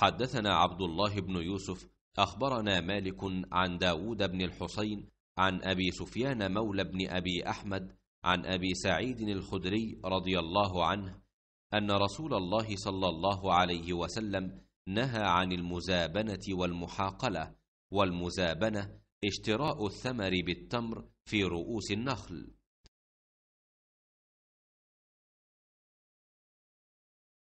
حدثنا عبد الله بن يوسف أخبرنا مالك عن داود بن الحسين عن أبي سفيان مولى بن أبي أحمد عن أبي سعيد الخدري رضي الله عنه أن رسول الله صلى الله عليه وسلم نهى عن المزابنة والمحاقلة والمزابنة اشتراء الثمر بالتمر في رؤوس النخل